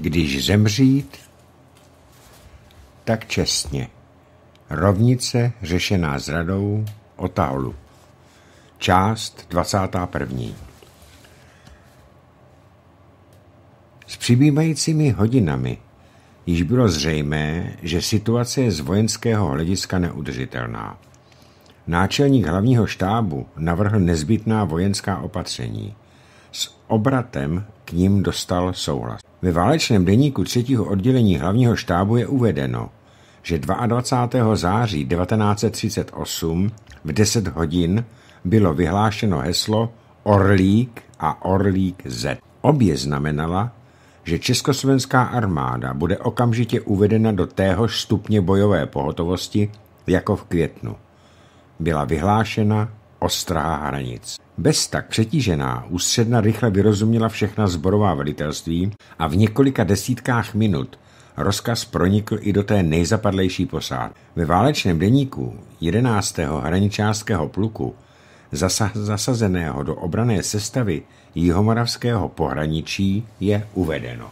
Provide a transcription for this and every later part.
Když zemřít, tak čestně. Rovnice řešená zradou o Taolu. Část 21. S přibývajícími hodinami již bylo zřejmé, že situace je z vojenského hlediska neudržitelná. Náčelník hlavního štábu navrhl nezbytná vojenská opatření. S obratem k ním dostal souhlas. Ve válečném deníku třetího oddělení hlavního štábu je uvedeno, že 22. září 1938 v 10 hodin bylo vyhlášeno heslo Orlík a Orlík Z. Obě znamenala, že československá armáda bude okamžitě uvedena do téhož stupně bojové pohotovosti jako v květnu. Byla vyhlášena ostrá hranic. Bez tak přetížená ústředna rychle vyrozuměla všechna zborová velitelství a v několika desítkách minut rozkaz pronikl i do té nejzapadlejší posád. Ve válečném deníku 11. hraničářského pluku zasazeného do obrané sestavy jihomoravského pohraničí je uvedeno.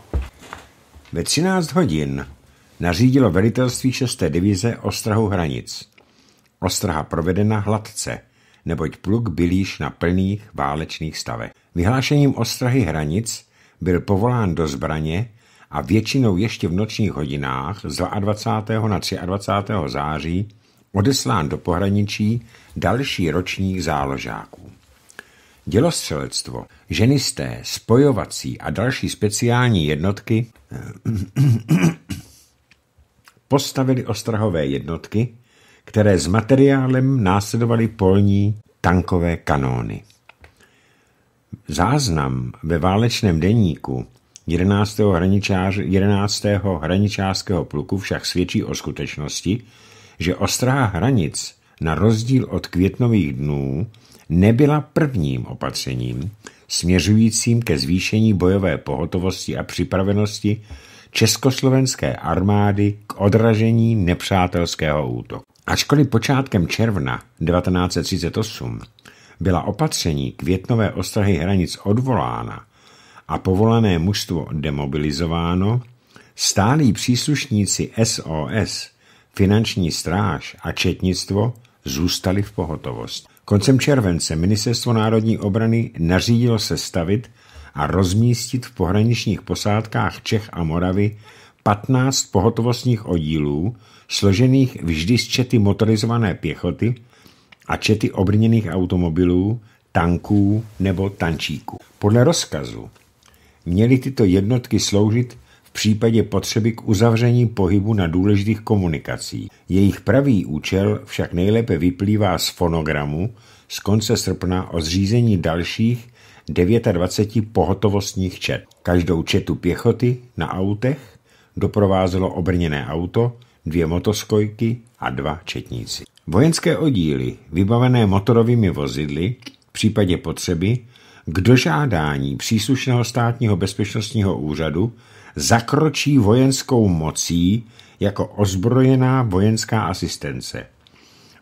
Ve 13 hodin nařídilo velitelství 6. divize ostrahu hranic. Ostraha provedena hladce – neboť pluk byl již na plných válečných stavech. Vyhlášením ostrahy hranic byl povolán do zbraně a většinou ještě v nočních hodinách z 22. na 23. září odeslán do pohraničí další ročník záložáků. Dělostřelectvo, ženisté, spojovací a další speciální jednotky eh, postavili ostrahové jednotky, které s materiálem následovaly polní tankové kanóny. Záznam ve válečném denníku 11. Hraničář, 11. hraničářského pluku však svědčí o skutečnosti, že ostraha hranic na rozdíl od květnových dnů nebyla prvním opatřením směřujícím ke zvýšení bojové pohotovosti a připravenosti československé armády k odražení nepřátelského útoku. Ačkoliv počátkem června 1938 byla opatření květnové ostrahy hranic odvolána a povolané mužstvo demobilizováno, stálí příslušníci SOS, finanční stráž a četnictvo zůstali v pohotovost. Koncem července Ministerstvo národní obrany nařídilo sestavit a rozmístit v pohraničních posádkách Čech a Moravy 15 pohotovostních oddílů, složených vždy z čety motorizované pěchoty a čety obrněných automobilů, tanků nebo tančíků. Podle rozkazu měly tyto jednotky sloužit v případě potřeby k uzavření pohybu na důležitých komunikacích. Jejich pravý účel však nejlépe vyplývá z fonogramu z konce srpna o zřízení dalších 29 pohotovostních čet. Každou četu pěchoty na autech doprovázelo obrněné auto, dvě motoskojky a dva četníci. Vojenské oddíly, vybavené motorovými vozidly, v případě potřeby, k dožádání příslušného státního bezpečnostního úřadu zakročí vojenskou mocí jako ozbrojená vojenská asistence.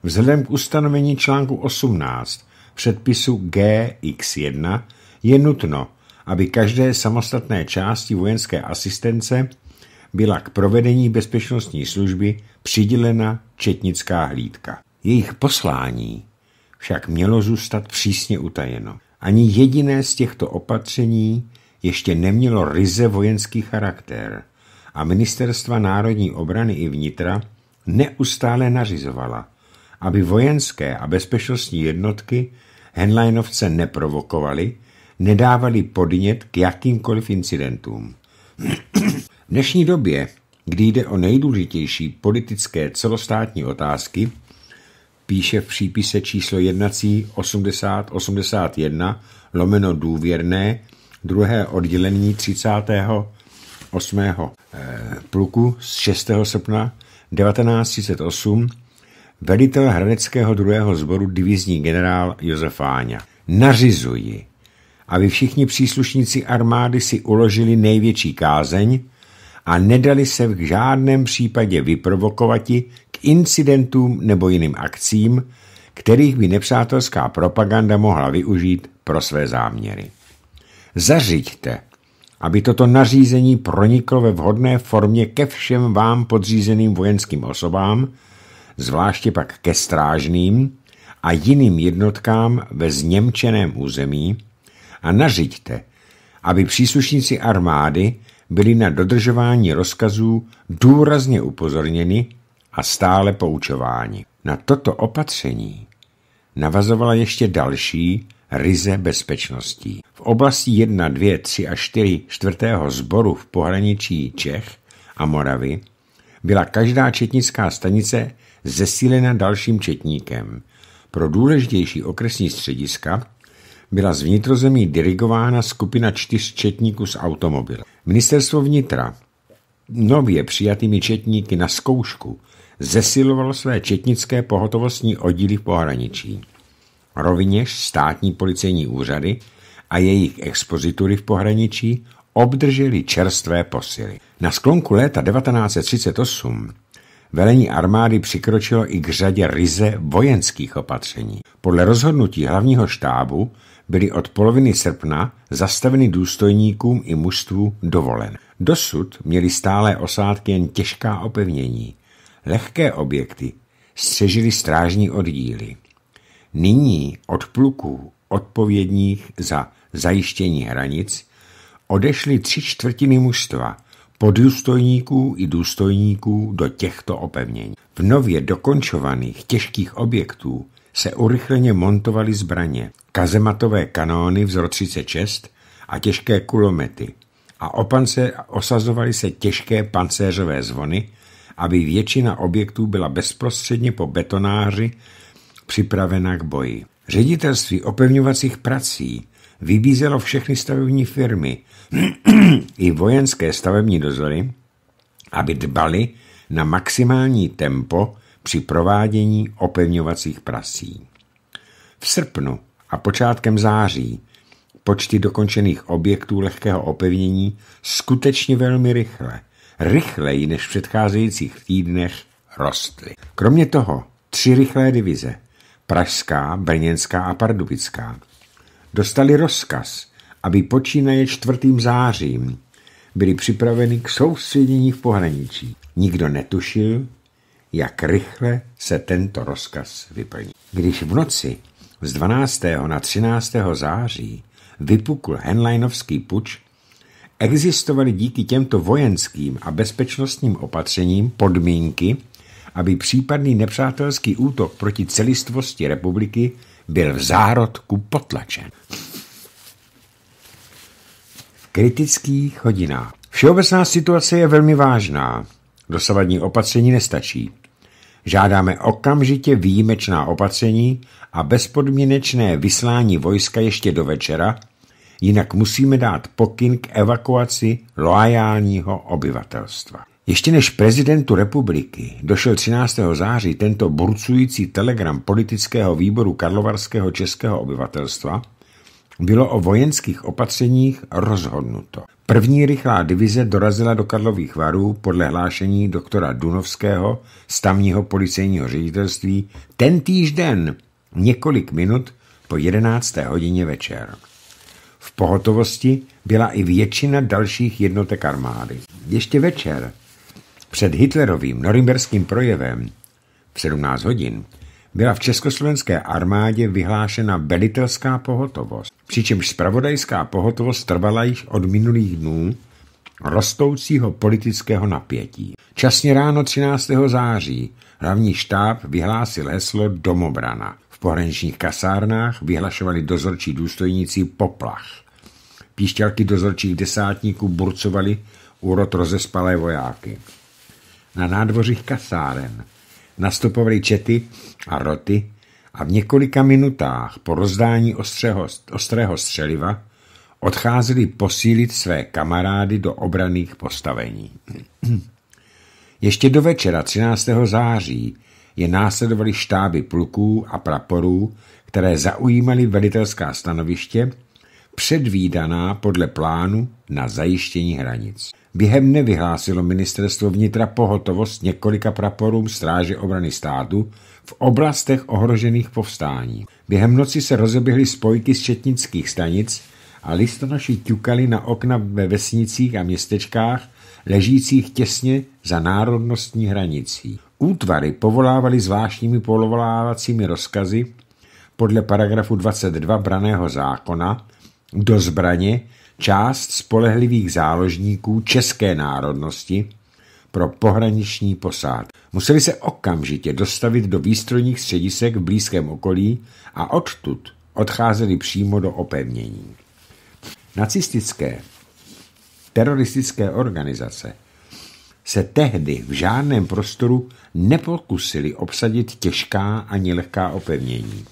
Vzhledem k ustanovení článku 18 předpisu GX1 je nutno, aby každé samostatné části vojenské asistence byla k provedení bezpečnostní služby přidělena četnická hlídka. Jejich poslání však mělo zůstat přísně utajeno. Ani jediné z těchto opatření ještě nemělo ryze vojenský charakter a ministerstva národní obrany i vnitra neustále nařizovala, aby vojenské a bezpečnostní jednotky Henleinovce neprovokovali, nedávali podnět k jakýmkoliv incidentům. V dnešní době, kdy jde o nejdůležitější politické celostátní otázky, píše v přípise číslo jednací 8081 lomeno důvěrné druhé oddělení 38. Eh, pluku z 6. srpna 1938 velitel Hradeckého druhého sboru divizní generál Josef Áňa. Nařizuji, aby všichni příslušníci armády si uložili největší kázeň a nedali se v žádném případě vyprovokovati k incidentům nebo jiným akcím, kterých by nepřátelská propaganda mohla využít pro své záměry. Zařiďte, aby toto nařízení proniklo ve vhodné formě ke všem vám podřízeným vojenským osobám, zvláště pak ke strážným a jiným jednotkám ve zněmčeném území a nařiďte, aby příslušníci armády byly na dodržování rozkazů důrazně upozorněny a stále poučováni. Na toto opatření navazovala ještě další ryze bezpečností. V oblasti 1, 2, 3 a 4 čtvrtého sboru v pohraničí Čech a Moravy byla každá četnická stanice zesílena dalším četníkem. Pro důležitější okresní střediska byla z vnitrozemí dirigována skupina čtyř četníků z automobile. Ministerstvo vnitra nově přijatými četníky na zkoušku zesilovalo své četnické pohotovostní oddíly v pohraničí. Rovněž státní policejní úřady a jejich expozitury v pohraničí obdrželi čerstvé posily. Na sklonku léta 1938 velení armády přikročilo i k řadě ryze vojenských opatření. Podle rozhodnutí hlavního štábu byly od poloviny srpna zastaveny důstojníkům i mužstvu dovolen. Dosud měly stále osádky jen těžká opevnění. Lehké objekty střežily strážní oddíly. Nyní od pluků odpovědních za zajištění hranic odešly tři čtvrtiny mužstva, podůstojníků i důstojníků do těchto opevnění. V nově dokončovaných těžkých objektů se urychleně montovaly zbraně, kazematové kanóny vzor 36 a těžké kulomety a opance osazovaly se těžké pancéřové zvony, aby většina objektů byla bezprostředně po betonáři připravena k boji. Ředitelství opevňovacích prací vybízelo všechny stavební firmy i vojenské stavební dozory, aby dbali na maximální tempo při provádění opevňovacích prasí. V srpnu a počátkem září počty dokončených objektů lehkého opevnění skutečně velmi rychle, rychleji než v předcházejících týdnech, rostly. Kromě toho tři rychlé divize, pražská, brněnská a pardubická, dostali rozkaz, aby počínaje 4. zářím byli připraveni k soustředění v pohraničí. Nikdo netušil, jak rychle se tento rozkaz vyplní. Když v noci z 12. na 13. září vypukl Henleinovský puč, existovaly díky těmto vojenským a bezpečnostním opatřením podmínky, aby případný nepřátelský útok proti celistvosti republiky byl v zárodku potlačen. V kritických hodinách. Všeobecná situace je velmi vážná. Dosavadní opatření nestačí. Žádáme okamžitě výjimečná opatření a bezpodmínečné vyslání vojska ještě do večera, jinak musíme dát pokyn k evakuaci loajálního obyvatelstva. Ještě než prezidentu republiky došel 13. září tento burcující telegram politického výboru karlovarského českého obyvatelstva, bylo o vojenských opatřeních rozhodnuto. První rychlá divize dorazila do Karlových varů podle hlášení doktora Dunovského z tamního policejního ředitelství ten den, několik minut po 11. hodině večer. V pohotovosti byla i většina dalších jednotek armády. Ještě večer, před Hitlerovým norimberským projevem v 17 hodin, byla v československé armádě vyhlášena velitelská pohotovost, přičemž spravodajská pohotovost trvala již od minulých dnů rostoucího politického napětí. Časně ráno 13. září hlavní štáb vyhlásil heslo Domobrana. V pohraničních kasárnách vyhlašovali dozorčí důstojníci poplach. Píšťalky dozorčích desátníků burcovali úrod rozespalé vojáky. Na nádvořích kasáren nastupovaly čety a roty a v několika minutách po rozdání ostřeho, ostrého střeliva odcházeli posílit své kamarády do obraných postavení. Ještě do večera 13. září je následovaly štáby pluků a praporů, které zaujímaly velitelská stanoviště, předvídaná podle plánu na zajištění hranic během nevyhlásilo ministerstvo vnitra pohotovost několika praporům stráže obrany státu v oblastech ohrožených povstání. Během noci se rozeběhly spojky z četnických stanic a listonoši ťukali na okna ve vesnicích a městečkách ležících těsně za národnostní hranicí. Útvary povolávali zvláštními povolávacími rozkazy podle paragrafu 22 braného zákona do zbraně, část spolehlivých záložníků české národnosti pro pohraniční posád. Museli se okamžitě dostavit do výstrojních středisek v blízkém okolí a odtud odcházeli přímo do opevnění. Nacistické teroristické organizace se tehdy v žádném prostoru nepokusili obsadit těžká ani lehká opevnění.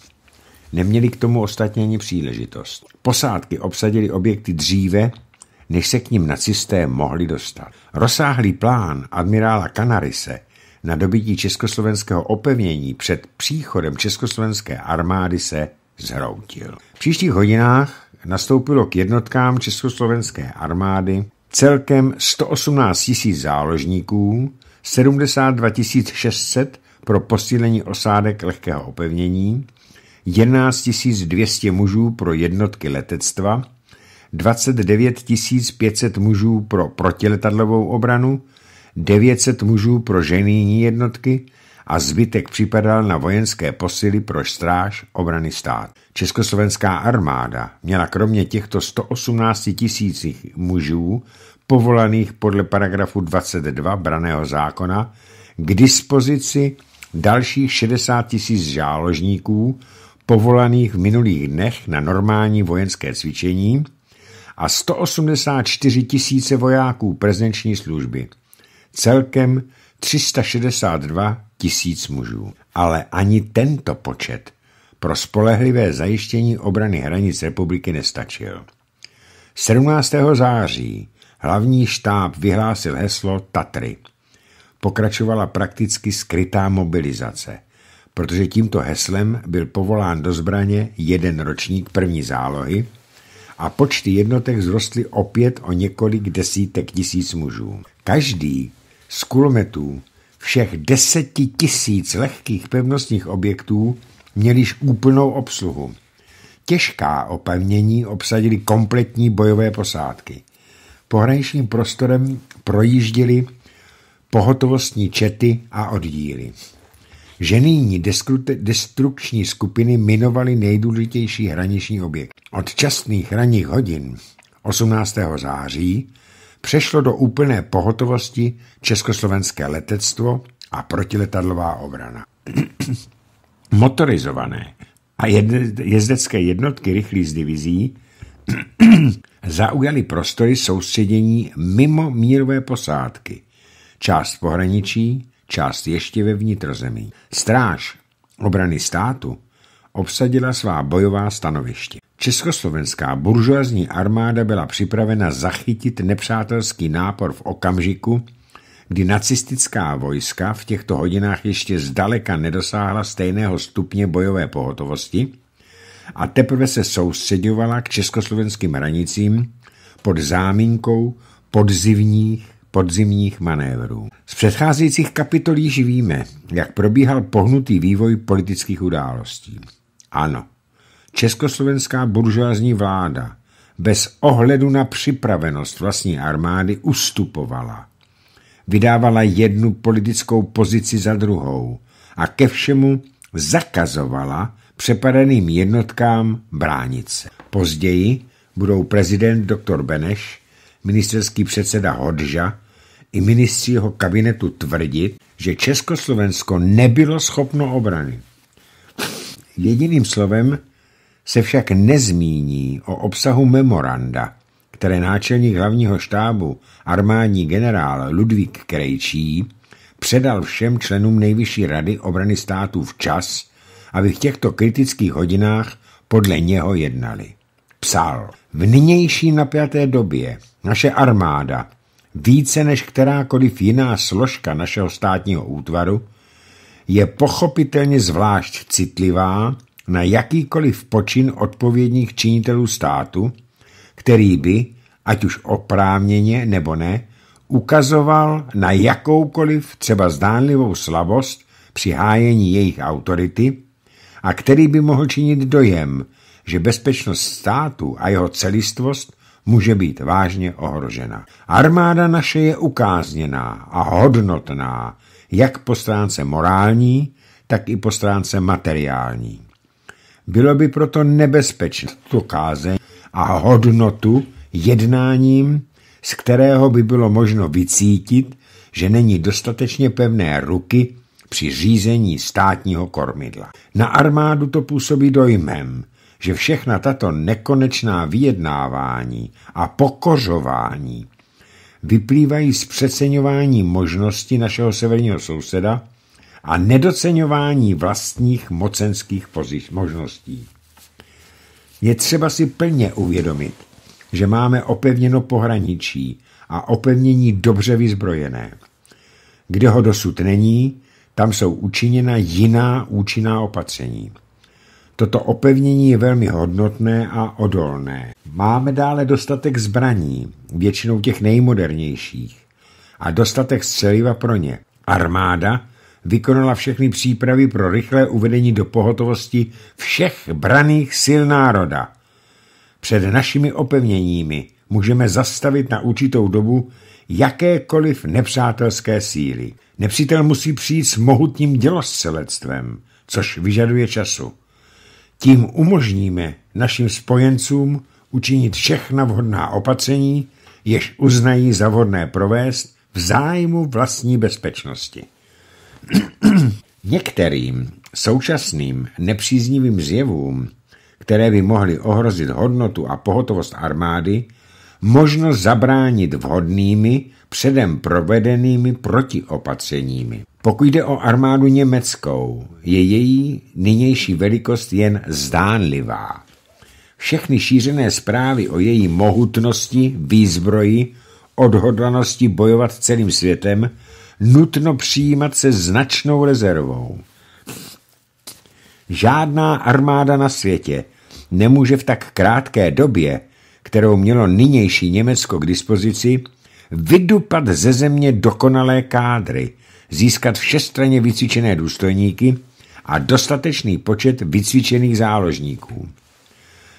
Neměli k tomu ostatně ani příležitost. Posádky obsadili objekty dříve, než se k ním nacisté mohli dostat. Rozsáhlý plán admirála Kanarise na dobytí československého opevnění před příchodem československé armády se zhroutil. V příštích hodinách nastoupilo k jednotkám československé armády celkem 118 tisíc záložníků, 72 600 pro posílení osádek lehkého opevnění, 11 200 mužů pro jednotky letectva, 29 500 mužů pro protiletadlovou obranu, 900 mužů pro ženýní jednotky a zbytek připadal na vojenské posily pro stráž obrany stát. Československá armáda měla kromě těchto 118 tisících mužů povolaných podle paragrafu 22 braného zákona k dispozici dalších 60 tisíc žáložníků, povolaných v minulých dnech na normální vojenské cvičení a 184 tisíce vojáků prezenční služby, celkem 362 tisíc mužů. Ale ani tento počet pro spolehlivé zajištění obrany hranic republiky nestačil. 17. září hlavní štáb vyhlásil heslo Tatry. Pokračovala prakticky skrytá mobilizace – protože tímto heslem byl povolán do zbraně jeden ročník první zálohy a počty jednotek vzrostly opět o několik desítek tisíc mužů. Každý z kulometů všech deseti tisíc lehkých pevnostních objektů měl již úplnou obsluhu. Těžká opevnění obsadili kompletní bojové posádky. Pohraničním prostorem projížděli pohotovostní čety a oddíly nyní destrukční skupiny minovaly nejdůležitější hraniční objekt. Od časných hraních hodin 18. září přešlo do úplné pohotovosti československé letectvo a protiletadlová obrana. Motorizované a jezdecké jednotky rychlých z divizí zaujaly prostory soustředění mimo mírové posádky, část pohraničí, část ještě ve vnitrozemí. Stráž obrany státu obsadila svá bojová stanoviště. Československá buržoazní armáda byla připravena zachytit nepřátelský nápor v okamžiku, kdy nacistická vojska v těchto hodinách ještě zdaleka nedosáhla stejného stupně bojové pohotovosti a teprve se soustředovala k československým hranicím pod záminkou podzivních podzimních manévrů. Z předcházejících kapitol již víme, jak probíhal pohnutý vývoj politických událostí. Ano, československá buržoázní vláda bez ohledu na připravenost vlastní armády ustupovala. Vydávala jednu politickou pozici za druhou a ke všemu zakazovala přepadeným jednotkám bránit se. Později budou prezident dr. Beneš, ministerský předseda Hodža i ministři jeho kabinetu tvrdit, že Československo nebylo schopno obrany. Jediným slovem se však nezmíní o obsahu memoranda, které náčelník hlavního štábu armádní generál Ludvík Krejčí předal všem členům Nejvyšší rady obrany států včas, aby v těchto kritických hodinách podle něho jednali. Psal, v nynější napjaté době naše armáda více než kterákoliv jiná složka našeho státního útvaru, je pochopitelně zvlášť citlivá na jakýkoliv počin odpovědných činitelů státu, který by, ať už oprávněně nebo ne, ukazoval na jakoukoliv třeba zdánlivou slabost při hájení jejich autority a který by mohl činit dojem, že bezpečnost státu a jeho celistvost může být vážně ohrožena. Armáda naše je ukázněná a hodnotná, jak po stránce morální, tak i po stránce materiální. Bylo by proto nebezpečné tu kázeň a hodnotu jednáním, z kterého by bylo možno vycítit, že není dostatečně pevné ruky při řízení státního kormidla. Na armádu to působí dojmem, že všechna tato nekonečná vyjednávání a pokořování vyplývají z přeceňování možností našeho severního souseda a nedoceňování vlastních mocenských pozic, možností. Je třeba si plně uvědomit, že máme opevněno pohraničí a opevnění dobře vyzbrojené. Kde ho dosud není, tam jsou učiněna jiná účinná opatření. Toto opevnění je velmi hodnotné a odolné. Máme dále dostatek zbraní, většinou těch nejmodernějších, a dostatek střeliva pro ně. Armáda vykonala všechny přípravy pro rychlé uvedení do pohotovosti všech braných sil národa. Před našimi opevněními můžeme zastavit na určitou dobu jakékoliv nepřátelské síly. Nepřítel musí přijít s mohutním dělostřelectvem, což vyžaduje času. Tím umožníme našim spojencům učinit všechna vhodná opatření, jež uznají za vhodné provést v zájmu vlastní bezpečnosti. Některým současným nepříznivým zjevům, které by mohly ohrozit hodnotu a pohotovost armády, možno zabránit vhodnými, předem provedenými protiopatřeními. Pokud jde o armádu německou, je její nynější velikost jen zdánlivá. Všechny šířené zprávy o její mohutnosti, výzbroji, odhodlanosti bojovat celým světem, nutno přijímat se značnou rezervou. Žádná armáda na světě nemůže v tak krátké době, kterou mělo nynější Německo k dispozici, vydupat ze země dokonalé kádry – získat všestranně vycvičené důstojníky a dostatečný počet vycvičených záložníků.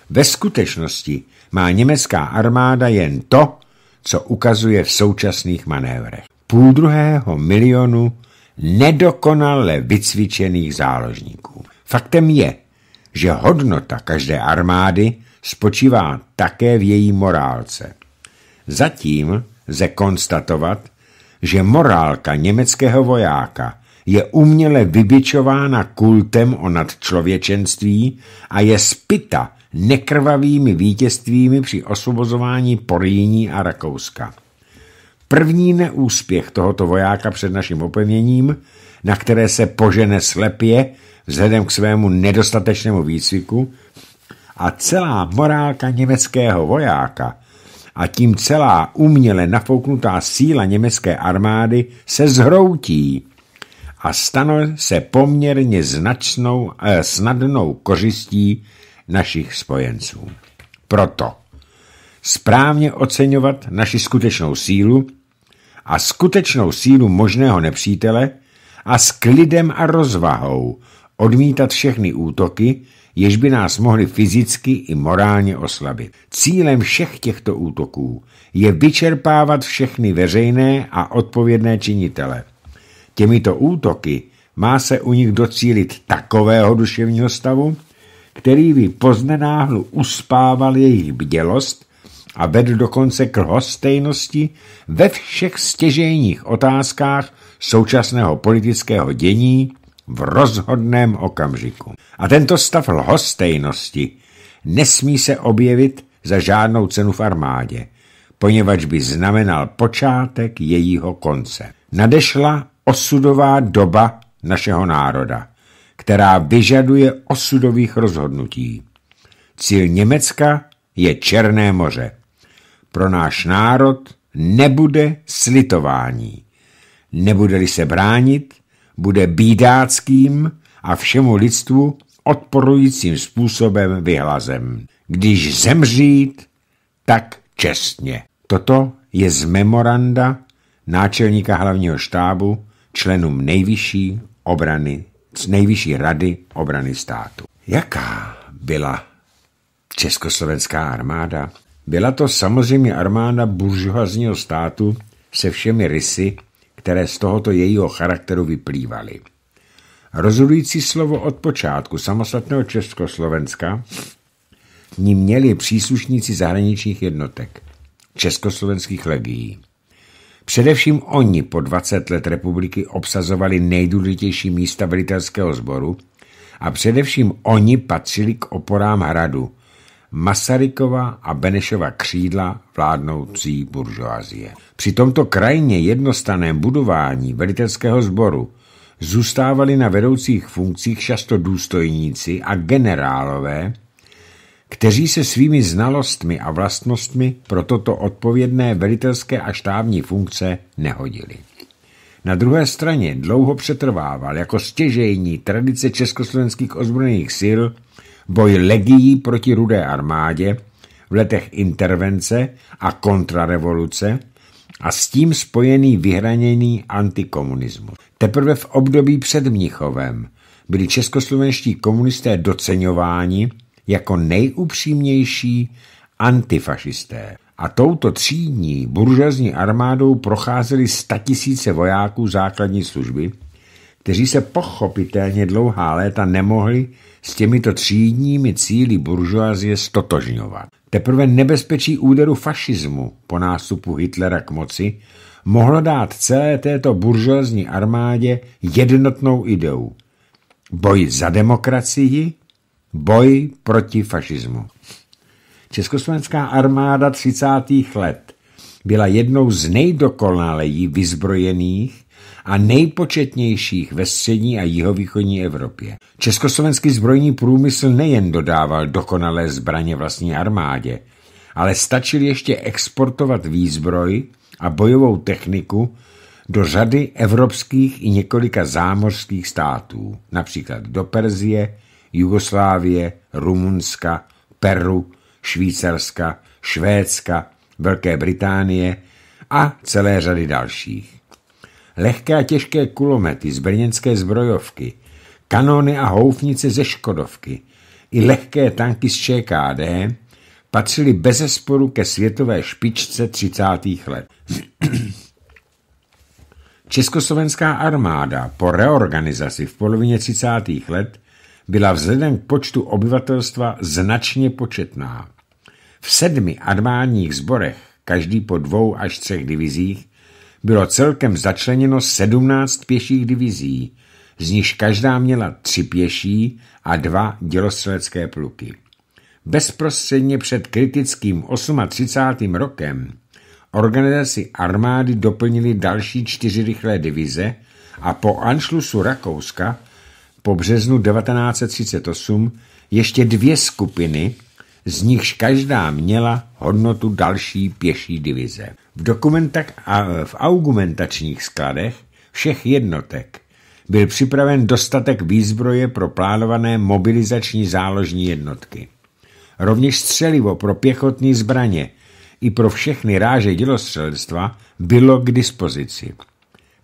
Ve skutečnosti má německá armáda jen to, co ukazuje v současných manévrech. Půl druhého milionu nedokonale vycvičených záložníků. Faktem je, že hodnota každé armády spočívá také v její morálce. Zatím lze konstatovat, že morálka německého vojáka je uměle vybičována kultem o nadčlověčenství a je spita nekrvavými vítězstvími při osvobozování Poríní a Rakouska. První neúspěch tohoto vojáka před naším opevněním, na které se požene slepě vzhledem k svému nedostatečnému výcviku, a celá morálka německého vojáka a tím celá uměle nafouknutá síla německé armády se zhroutí a stane se poměrně značnou, eh, snadnou kořistí našich spojenců. Proto správně oceňovat naši skutečnou sílu a skutečnou sílu možného nepřítele a s klidem a rozvahou odmítat všechny útoky, jež by nás mohly fyzicky i morálně oslabit. Cílem všech těchto útoků je vyčerpávat všechny veřejné a odpovědné činitele. Těmito útoky má se u nich docílit takového duševního stavu, který by poznenáhlu uspával jejich bdělost a vedl dokonce k lhostejnosti ve všech stěžejních otázkách současného politického dění v rozhodném okamžiku. A tento stav lhostejnosti nesmí se objevit za žádnou cenu v armádě, poněvadž by znamenal počátek jejího konce. Nadešla osudová doba našeho národa, která vyžaduje osudových rozhodnutí. Cíl Německa je Černé moře. Pro náš národ nebude slitování. Nebude-li se bránit, bude bídáckým a všemu lidstvu odporujícím způsobem vyhlazem. Když zemřít, tak čestně. Toto je z memoranda náčelníka hlavního štábu členům nejvyšší obrany, z nejvyšší rady obrany státu. Jaká byla československá armáda? Byla to samozřejmě armáda buržoazního státu se všemi rysy, které z tohoto jejího charakteru vyplývaly. Rozhodující slovo od počátku samostatného Československa ní měli příslušníci zahraničních jednotek, československých legií. Především oni po 20 let republiky obsazovali nejdůležitější místa velitelského sboru a především oni patřili k oporám hradu – Masarykova a Benešova křídla vládnoucí buržoazie. Při tomto krajně jednostaném budování velitelského sboru zůstávali na vedoucích funkcích často důstojníci a generálové, kteří se svými znalostmi a vlastnostmi pro toto odpovědné velitelské a štávní funkce nehodili. Na druhé straně dlouho přetrvával jako stěžejní tradice československých ozbrojených sil boj legií proti rudé armádě v letech intervence a kontrarevoluce a s tím spojený vyhraněný antikomunismus. Teprve v období před Mnichovem byli českoslovenští komunisté doceňováni jako nejupřímnější antifašisté. A touto třídní buržazní armádou procházeli statisíce vojáků základní služby, kteří se pochopitelně dlouhá léta nemohli s těmito třídními cíly buržoazie stotožňovat. Teprve nebezpečí úderu fašismu po nástupu Hitlera k moci mohlo dát celé této buržoazní armádě jednotnou ideu. Boj za demokracii, boj proti fašismu. Československá armáda 30. let byla jednou z nejdokonalejí vyzbrojených a nejpočetnějších ve střední a jihovýchodní Evropě. Československý zbrojní průmysl nejen dodával dokonalé zbraně vlastní armádě, ale stačil ještě exportovat výzbroj a bojovou techniku do řady evropských i několika zámořských států, například do Perzie, Jugoslávie, Rumunska, Peru, Švýcarska, Švédska, Velké Británie a celé řady dalších lehké a těžké kulomety z brněnské zbrojovky, kanony a houfnice ze Škodovky i lehké tanky z ČKD patřily bezesporu ke světové špičce 30. let. Československá armáda po reorganizaci v polovině 30. let byla vzhledem k počtu obyvatelstva značně početná. V sedmi armádních zborech, každý po dvou až třech divizích, bylo celkem začleněno 17 pěších divizí, z nichž každá měla tři pěší a dva dělostřelecké pluky. Bezprostředně před kritickým 38. rokem organizaci armády doplnili další čtyři rychlé divize a po Anšlusu Rakouska po březnu 1938 ještě dvě skupiny, z nichž každá měla hodnotu další pěší divize. V dokumentách a v augmentačních skladech všech jednotek byl připraven dostatek výzbroje pro plánované mobilizační záložní jednotky. Rovněž střelivo pro pěchotní zbraně i pro všechny ráže dělostřelstva bylo k dispozici.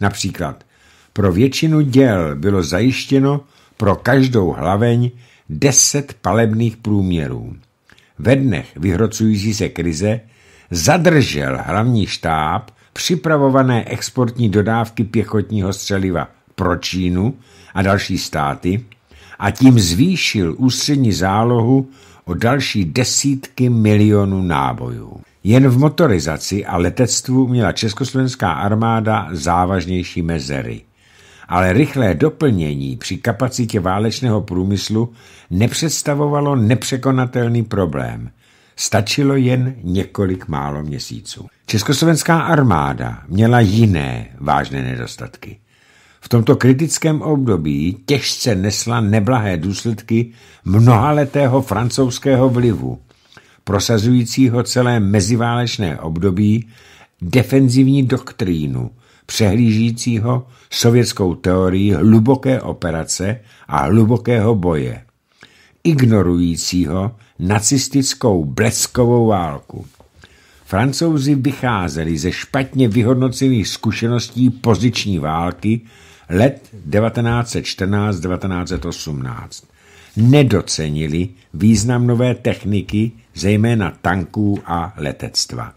Například pro většinu děl bylo zajištěno pro každou hlaveň 10 palebných průměrů. Ve dnech vyhrocující se krize zadržel hlavní štáb připravované exportní dodávky pěchotního střeliva pro Čínu a další státy a tím zvýšil ústřední zálohu o další desítky milionů nábojů. Jen v motorizaci a letectvu měla československá armáda závažnější mezery. Ale rychlé doplnění při kapacitě válečného průmyslu nepředstavovalo nepřekonatelný problém. Stačilo jen několik málo měsíců. Československá armáda měla jiné vážné nedostatky. V tomto kritickém období těžce nesla neblahé důsledky mnohaletého francouzského vlivu, prosazujícího celé meziválečné období defenzivní doktrínu, přehlížícího sovětskou teorii hluboké operace a hlubokého boje, ignorujícího nacistickou bleskovou válku. Francouzi vycházeli ze špatně vyhodnocených zkušeností poziční války let 1914-1918. Nedocenili význam nové techniky, zejména tanků a letectva.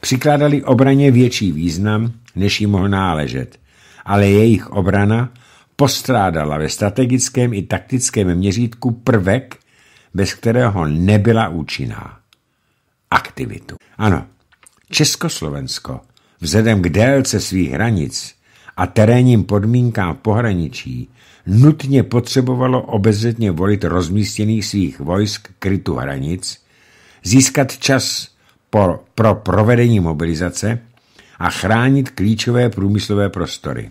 Přikládali obraně větší význam, než jí mohl náležet, ale jejich obrana postrádala ve strategickém i taktickém měřítku prvek, bez kterého nebyla účinná. Aktivitu. Ano, Československo vzhledem k délce svých hranic a terénním podmínkám pohraničí nutně potřebovalo obezřetně volit rozmístěných svých vojsk krytu hranic, získat čas po, pro provedení mobilizace a chránit klíčové průmyslové prostory.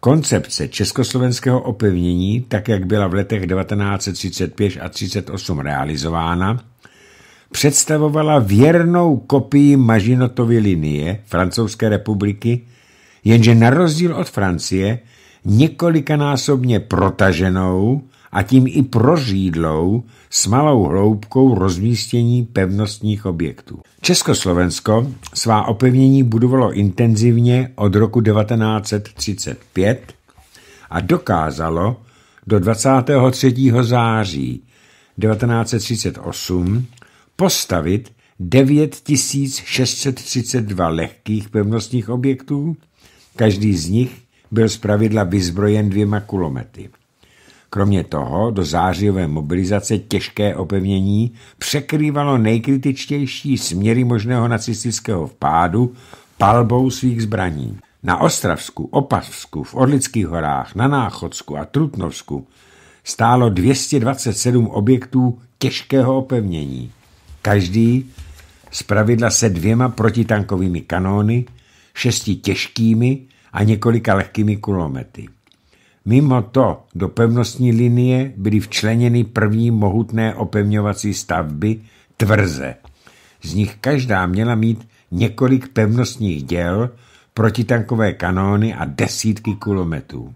Koncepce československého opevnění, tak jak byla v letech 1935 a 38 realizována, představovala věrnou kopii Mažinotovy linie Francouzské republiky, jenže na rozdíl od Francie několikanásobně protaženou a tím i prořídlou s malou hloubkou rozmístění pevnostních objektů. Československo svá opevnění budovalo intenzivně od roku 1935 a dokázalo do 23. září 1938 postavit 9632 lehkých pevnostních objektů, každý z nich byl zpravidla vyzbrojen dvěma kulomety. Kromě toho do zářijové mobilizace těžké opevnění překrývalo nejkritičtější směry možného nacistického vpádu palbou svých zbraní. Na Ostravsku, Opavsku, v Orlických horách, na Náchodsku a Trutnovsku stálo 227 objektů těžkého opevnění. Každý zpravidla se dvěma protitankovými kanóny, šesti těžkými a několika lehkými kulomety. Mimo to do pevnostní linie byly včleněny první mohutné opevňovací stavby tvrze. Z nich každá měla mít několik pevnostních děl, protitankové kanóny a desítky kulometů.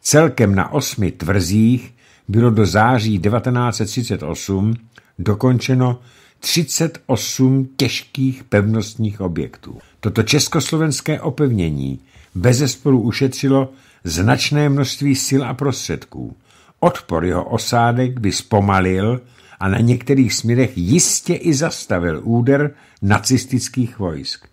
Celkem na osmi tvrzích bylo do září 1938 dokončeno 38 těžkých pevnostních objektů. Toto československé opevnění bezesporu ušetřilo značné množství sil a prostředků. Odpor jeho osádek by zpomalil a na některých směrech jistě i zastavil úder nacistických vojsk.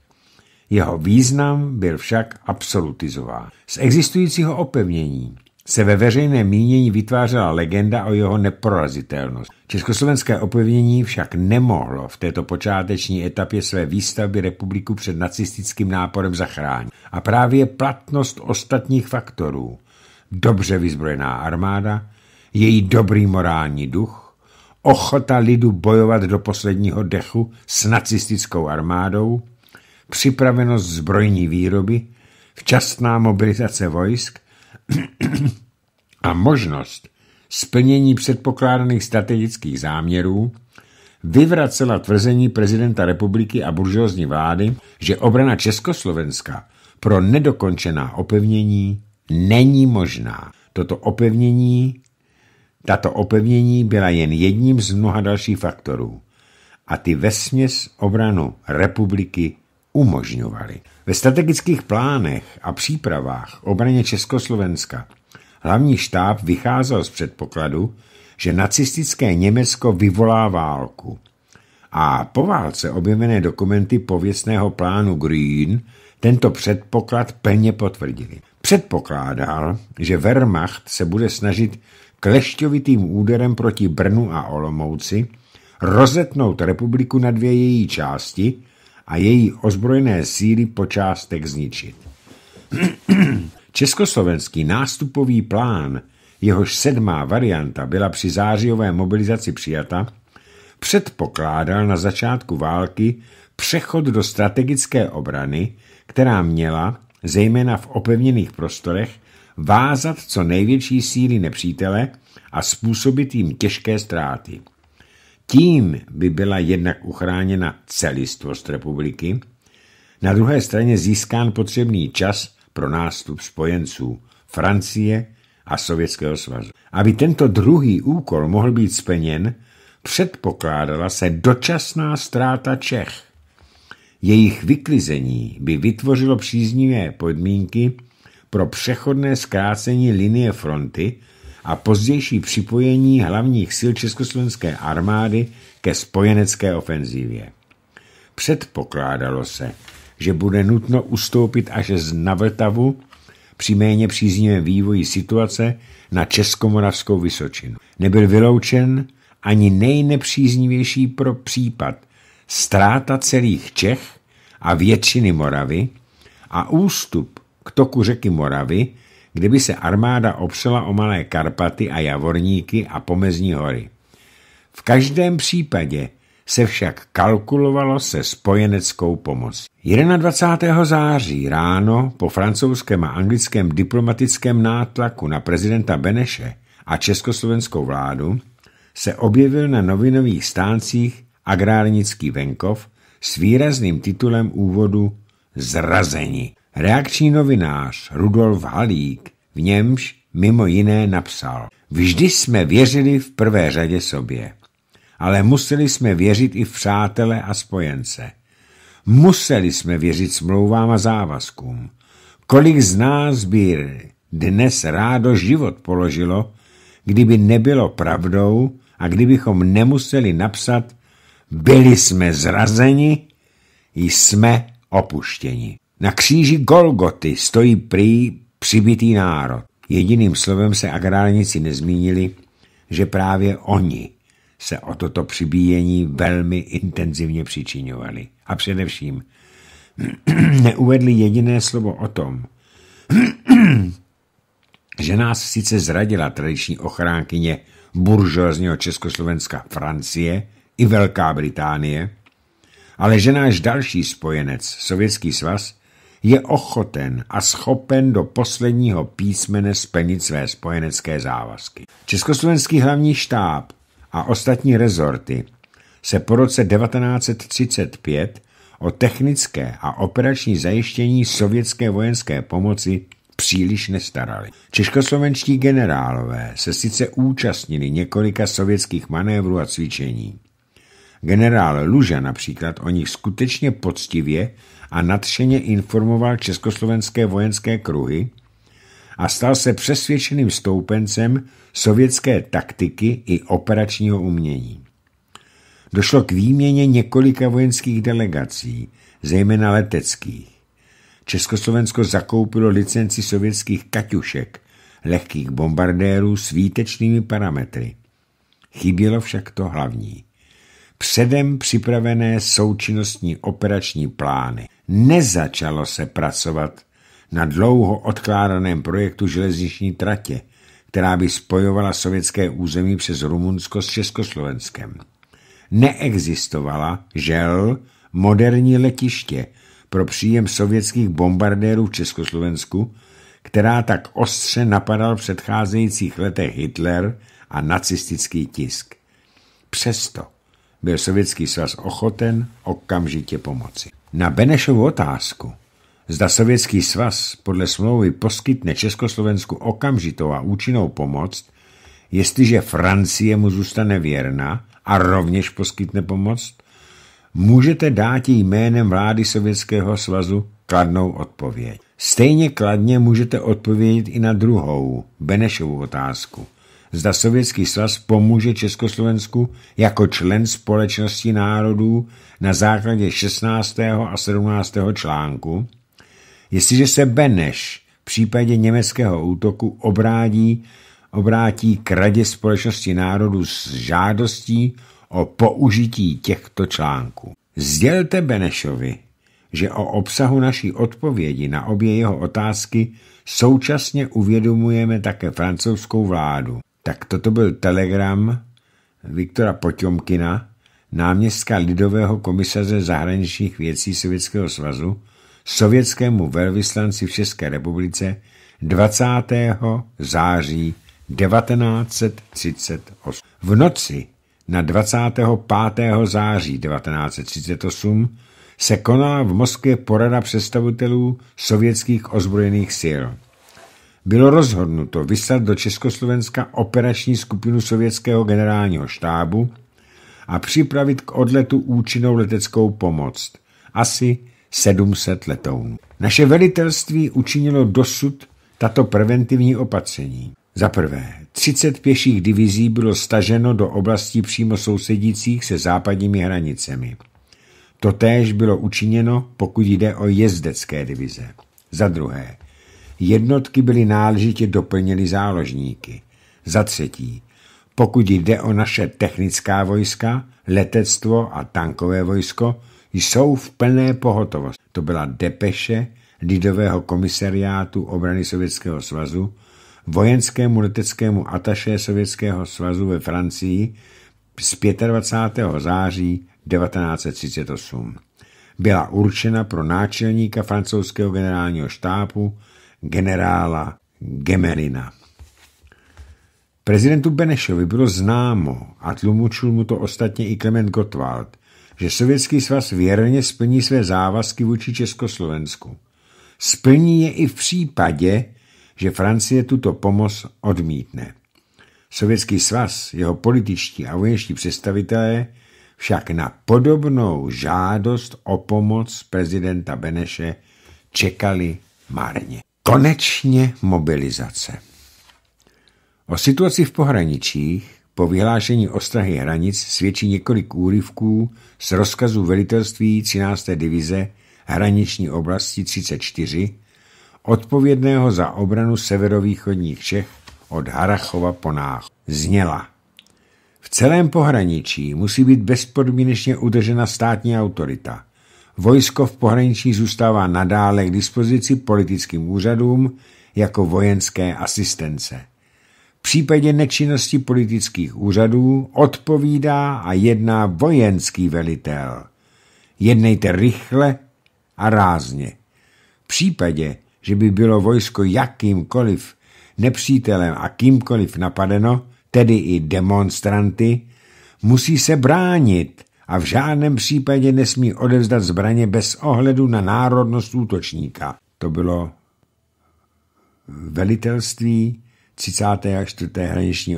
Jeho význam byl však absolutizován. Z existujícího opevnění se ve veřejném mínění vytvářela legenda o jeho neporazitelnosti. Československé opevnění však nemohlo v této počáteční etapě své výstavby republiku před nacistickým náporem zachránit. A právě platnost ostatních faktorů, dobře vyzbrojená armáda, její dobrý morální duch, ochota lidu bojovat do posledního dechu s nacistickou armádou, připravenost zbrojní výroby, včasná mobilizace vojsk a možnost splnění předpokládaných strategických záměrů vyvracela tvrzení prezidenta republiky a buržozní vlády, že obrana Československa pro nedokončená opevnění není možná. Toto opevnění, tato opevnění byla jen jedním z mnoha dalších faktorů a ty vesměs obranu republiky umožňovaly. Ve strategických plánech a přípravách obraně Československa hlavní štáb vycházel z předpokladu, že nacistické Německo vyvolá válku. A po válce objevené dokumenty pověstného plánu Green tento předpoklad plně potvrdili. Předpokládal, že Wehrmacht se bude snažit klešťovitým úderem proti Brnu a Olomouci rozetnout republiku na dvě její části a její ozbrojené síly po zničit. Československý nástupový plán, jehož sedmá varianta byla při zářijové mobilizaci přijata, předpokládal na začátku války přechod do strategické obrany, která měla, zejména v opevněných prostorech, vázat co největší síly nepřítele a způsobit jim těžké ztráty. Tím by byla jednak uchráněna celistvost republiky, na druhé straně získán potřebný čas pro nástup spojenců Francie a Sovětského svazu. Aby tento druhý úkol mohl být splněn, předpokládala se dočasná ztráta Čech. Jejich vyklizení by vytvořilo příznivé podmínky pro přechodné zkrácení linie fronty a pozdější připojení hlavních sil československé armády ke spojenecké ofenzívě. Předpokládalo se, že bude nutno ustoupit až z Navrtavu při méně příznivém vývoji situace na Českomoravskou Vysočinu. Nebyl vyloučen ani nejnepříznivější pro případ ztráta celých Čech a většiny Moravy a ústup k toku řeky Moravy kdyby se armáda opřela o Malé Karpaty a Javorníky a Pomezní hory. V každém případě se však kalkulovalo se spojeneckou pomoc. 21. září ráno po francouzském a anglickém diplomatickém nátlaku na prezidenta Beneše a československou vládu se objevil na novinových stáncích Agrárnický venkov s výrazným titulem úvodu Zrazení. Reakční novinář Rudolf Halík v němž mimo jiné napsal Vždy jsme věřili v prvé řadě sobě, ale museli jsme věřit i v přátele a spojence. Museli jsme věřit smlouvám a závazkům. Kolik z nás by dnes rádo život položilo, kdyby nebylo pravdou a kdybychom nemuseli napsat byli jsme zrazeni, jsme opuštěni. Na kříži Golgoty stojí prý přibitý národ. Jediným slovem se agrárníci nezmínili, že právě oni se o toto přibíjení velmi intenzivně přičiňovali. A především neuvedli jediné slovo o tom, že nás sice zradila tradiční ochránkyně buržoazního Československa Francie i Velká Británie, ale že náš další spojenec, Sovětský svaz, je ochoten a schopen do posledního písmene splnit své spojenecké závazky. Československý hlavní štáb a ostatní rezorty se po roce 1935 o technické a operační zajištění sovětské vojenské pomoci příliš nestarali. Češkoslovenští generálové se sice účastnili několika sovětských manévrů a cvičení. Generál Luža například o nich skutečně poctivě a nadšeně informoval československé vojenské kruhy a stal se přesvědčeným stoupencem sovětské taktiky i operačního umění. Došlo k výměně několika vojenských delegací, zejména leteckých. Československo zakoupilo licenci sovětských kaťušek, lehkých bombardérů s výtečnými parametry. Chybělo však to hlavní. Předem připravené součinnostní operační plány nezačalo se pracovat na dlouho odkládaném projektu železniční tratě, která by spojovala sovětské území přes Rumunsko s Československem. Neexistovala, žel, moderní letiště pro příjem sovětských bombardérů v Československu, která tak ostře napadal v předcházejících letech Hitler a nacistický tisk. Přesto byl Sovětský svaz ochoten okamžitě pomoci. Na Benešovu otázku, zda Sovětský svaz podle smlouvy poskytne Československu okamžitou a účinnou pomoc, jestliže Francie mu zůstane věrna a rovněž poskytne pomoc, můžete dát jí jménem vlády Sovětského svazu kladnou odpověď. Stejně kladně můžete odpovědět i na druhou, Benešovu otázku – zda Sovětský svaz pomůže Československu jako člen společnosti národů na základě 16. a 17. článku, jestliže se Beneš v případě německého útoku obrádí, obrátí k Radě společnosti národů s žádostí o použití těchto článků. Sdělte Benešovi, že o obsahu naší odpovědi na obě jeho otázky současně uvědomujeme také francouzskou vládu. Tak toto byl telegram Viktora Poťomkina, náměstka Lidového komisaře zahraničních věcí Sovětského svazu, sovětskému velvyslanci v České republice 20. září 1938. V noci na 25. září 1938 se koná v Moskvě porada představitelů sovětských ozbrojených sil bylo rozhodnuto vyslat do Československa operační skupinu sovětského generálního štábu a připravit k odletu účinnou leteckou pomoc, asi 700 letounů. Naše velitelství učinilo dosud tato preventivní opatření. Za prvé, 30 pěších divizí bylo staženo do oblastí přímo sousedících se západními hranicemi. Totéž bylo učiněno, pokud jde o jezdecké divize. Za druhé, Jednotky byly náležitě doplněny záložníky. Za třetí, pokud jde o naše technická vojska, letectvo a tankové vojsko, jsou v plné pohotovosti. To byla depeše Lidového komisariátu obrany Sovětského svazu, vojenskému leteckému ataše Sovětského svazu ve Francii z 25. září 1938. Byla určena pro náčelníka francouzského generálního štábu generála Gemerina. Prezidentu Benešovi bylo známo, a tlumočil mu to ostatně i Klement Gottwald, že Sovětský svaz věrně splní své závazky vůči Československu. Splní je i v případě, že Francie tuto pomoc odmítne. Sovětský svaz, jeho političtí a vojenští představitelé však na podobnou žádost o pomoc prezidenta Beneše čekali marně. Konečně mobilizace. O situaci v pohraničích po vyhlášení ostrahy hranic svědčí několik úryvků z rozkazu velitelství 13. divize hraniční oblasti 34, odpovědného za obranu severovýchodních Čech od Harachova po Nách. Zněla. V celém pohraničí musí být bezpodmínečně udržena státní autorita – Vojsko v pohraničí zůstává nadále k dispozici politickým úřadům jako vojenské asistence. V případě nečinnosti politických úřadů odpovídá a jedná vojenský velitel. Jednejte rychle a rázně. V případě, že by bylo vojsko jakýmkoliv nepřítelem a kýmkoliv napadeno, tedy i demonstranty, musí se bránit a v žádném případě nesmí odevzdat zbraně bez ohledu na národnost útočníka. To bylo velitelství 30. a 4. hraniční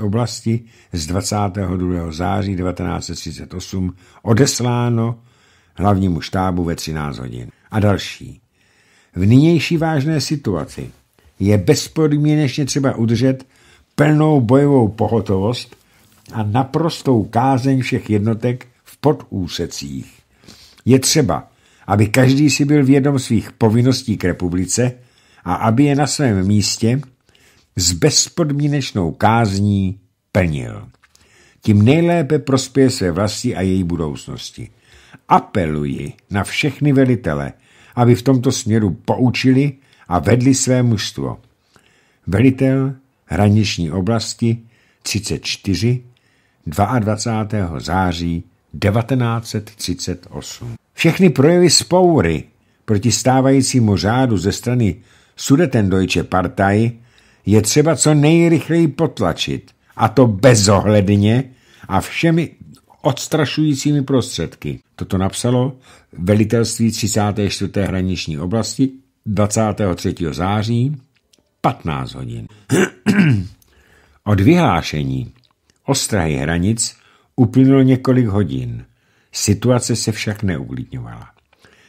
oblasti z 22. září 1938 odesláno hlavnímu štábu ve 13 hodin. A další. V nynější vážné situaci je bezpodmínečně třeba udržet plnou bojovou pohotovost a naprostou kázeň všech jednotek v podúsecích. Je třeba, aby každý si byl vědom svých povinností k republice a aby je na svém místě s bezpodmínečnou kázní plnil. Tím nejlépe prospěje své vlasti a její budoucnosti. Apeluji na všechny velitele, aby v tomto směru poučili a vedli své mužstvo. Velitel hraniční oblasti 34 22. září 1938. Všechny projevy spoury proti stávajícímu řádu ze strany Sudetendeutsche Partei je třeba co nejrychleji potlačit, a to bezohledně a všemi odstrašujícími prostředky. Toto napsalo velitelství 34. hraniční oblasti 23. září 15 hodin. Od vyhlášení ostrahy hranic uplynulo několik hodin. Situace se však neuklidňovala.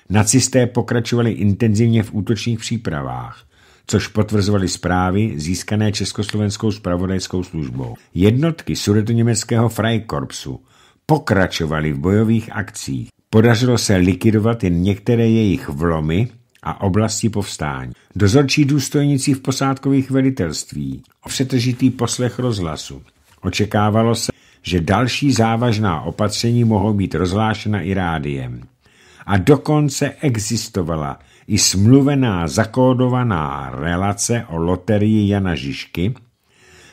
Nacisté pokračovali intenzivně v útočných přípravách, což potvrzovaly zprávy získané Československou spravodajskou službou. Jednotky sudetoněmeckého Freikorpsu pokračovaly v bojových akcích. Podařilo se likvidovat jen některé jejich vlomy a oblasti povstání. Dozorčí důstojníci v posádkových velitelství o přetržitý poslech rozhlasu Očekávalo se, že další závažná opatření mohou být rozhlášena i rádiem. A dokonce existovala i smluvená zakódovaná relace o loterii Jana Žižky,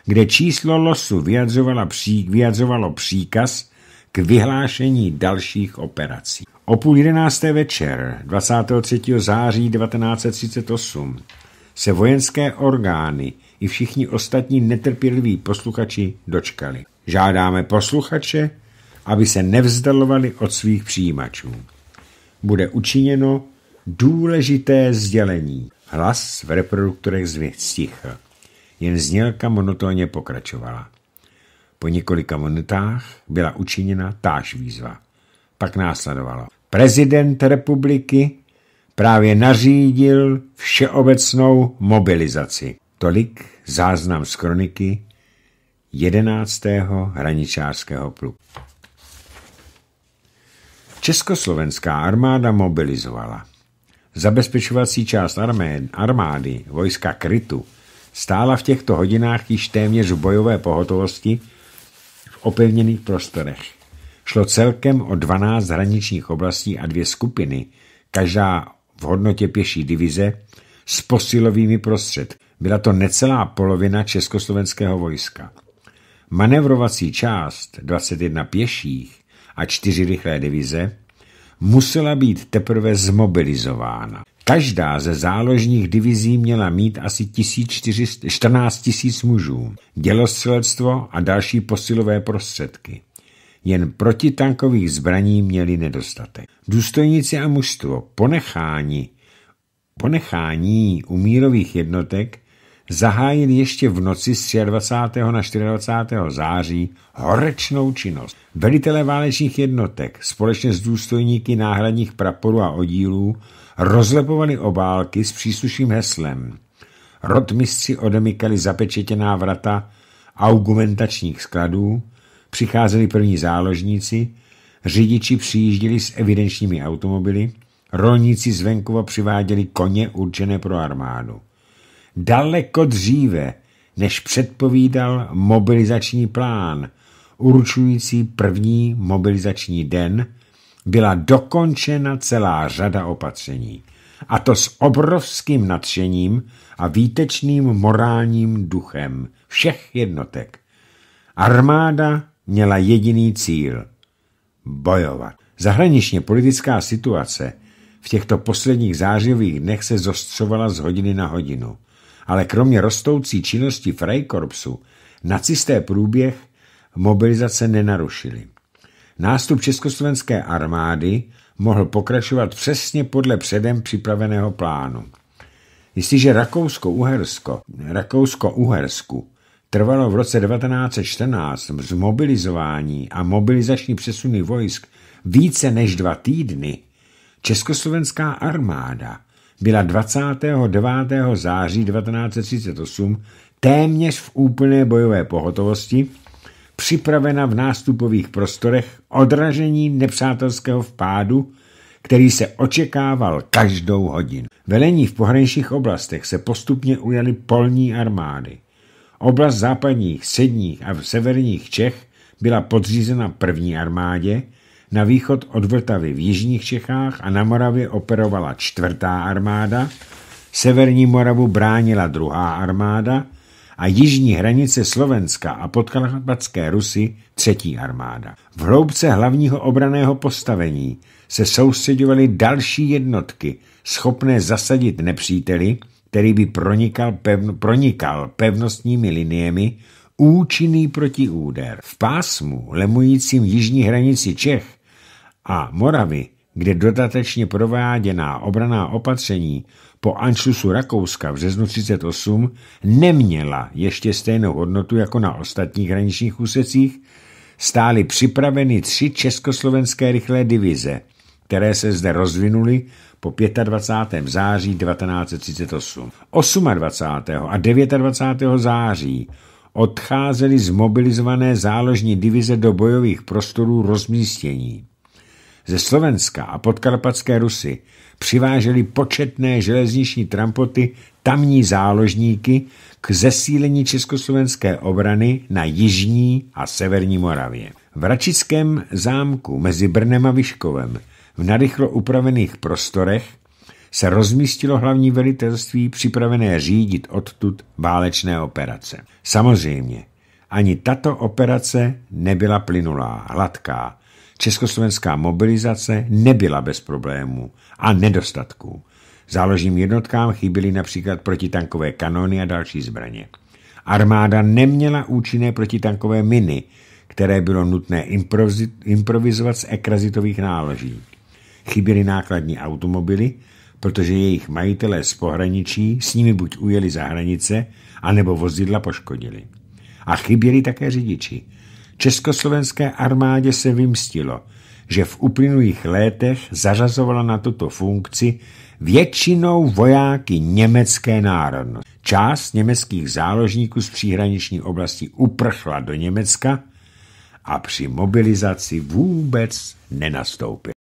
kde číslo losu vyjadřovalo, pří, vyjadřovalo příkaz k vyhlášení dalších operací. O půl jedenácté večer 23. září 1938 se vojenské orgány i všichni ostatní netrpěliví posluchači dočkali. Žádáme posluchače, aby se nevzdalovali od svých přijímačů. Bude učiněno důležité sdělení. Hlas v reproduktorech stichl. Jen znělka monotónně pokračovala. Po několika monetách byla učiněna táž výzva. Pak následovalo. Prezident republiky právě nařídil všeobecnou mobilizaci. Tolik záznam z kroniky 11. hraničářského pluku. Československá armáda mobilizovala. Zabezpečovací část armé, armády, vojska Krytu, stála v těchto hodinách již téměř v bojové pohotovosti v opevněných prostorech. Šlo celkem o 12 hraničních oblastí a dvě skupiny, každá v hodnotě pěší divize s posilovými prostředky. Byla to necelá polovina československého vojska. Manevrovací část 21 pěších a čtyři rychlé divize musela být teprve zmobilizována. Každá ze záložních divizí měla mít asi 14 000 mužů, dělostřelectvo a další posilové prostředky. Jen protitankových zbraní měli nedostatek. Důstojníci a mužstvo ponechání, ponechání mírových jednotek zahájil ještě v noci z 23. na 24. září horečnou činnost. Velitelé válečných jednotek společně s důstojníky náhradních praporů a oddílů rozlepovali obálky s příslušným heslem. Rotmisci odemykali zapečetěná vrata augmentačních skladů, přicházeli první záložníci, řidiči přijížděli s evidenčními automobily, rolníci z venkova přiváděli koně určené pro armádu daleko dříve, než předpovídal mobilizační plán, určující první mobilizační den, byla dokončena celá řada opatření. A to s obrovským nadšením a výtečným morálním duchem všech jednotek. Armáda měla jediný cíl – bojovat. Zahraničně politická situace v těchto posledních zářivých dnech se zostřovala z hodiny na hodinu ale kromě rostoucí činnosti Freikorpsu nacisté průběh mobilizace nenarušili. Nástup československé armády mohl pokračovat přesně podle předem připraveného plánu. Jestliže Rakousko-Uhersko, Rakousko-Uhersku trvalo v roce 1914 zmobilizování a mobilizační přesuny vojsk více než dva týdny, československá armáda byla 29. září 1938 téměř v úplné bojové pohotovosti, připravena v nástupových prostorech odražení nepřátelského vpádu, který se očekával každou hodinu. Velení v pohraničních oblastech se postupně ujaly polní armády. Oblast západních, středních a severních Čech byla podřízena první armádě, na východ od Vltavy v jižních Čechách a na Moravě operovala čtvrtá armáda, severní Moravu bránila druhá armáda a jižní hranice Slovenska a podkarpatské Rusy třetí armáda. V hloubce hlavního obraného postavení se soustředovaly další jednotky, schopné zasadit nepříteli, který by pronikal, pevno, pronikal pevnostními liniemi, účinný protiúder. V pásmu lemujícím jižní hranici Čech a Moravy, kde dodatečně prováděná obraná opatření po Anšlusu Rakouska v březnu 1938 neměla ještě stejnou hodnotu jako na ostatních hraničních úsecích, stály připraveny tři československé rychlé divize, které se zde rozvinuly po 25. září 1938. 28. a 29. září odcházely zmobilizované záložní divize do bojových prostorů rozmístění ze Slovenska a podkarpatské Rusy přiváželi početné železniční trampoty tamní záložníky k zesílení československé obrany na jižní a severní Moravě. V Račickém zámku mezi Brnem a Vyškovem v narychlo upravených prostorech se rozmístilo hlavní velitelství připravené řídit odtud válečné operace. Samozřejmě, ani tato operace nebyla plynulá, hladká, Československá mobilizace nebyla bez problémů a nedostatků. Záložním jednotkám chyběly například protitankové kanony a další zbraně. Armáda neměla účinné protitankové miny, které bylo nutné improvizovat z ekrazitových náloží. Chyběly nákladní automobily, protože jejich majitelé z pohraničí s nimi buď ujeli za hranice, anebo vozidla poškodili. A chyběli také řidiči, Československé armádě se vymstilo, že v uplynulých létech zařazovala na tuto funkci většinou vojáky německé národnosti. Část německých záložníků z příhraniční oblasti uprchla do Německa a při mobilizaci vůbec nenastoupila.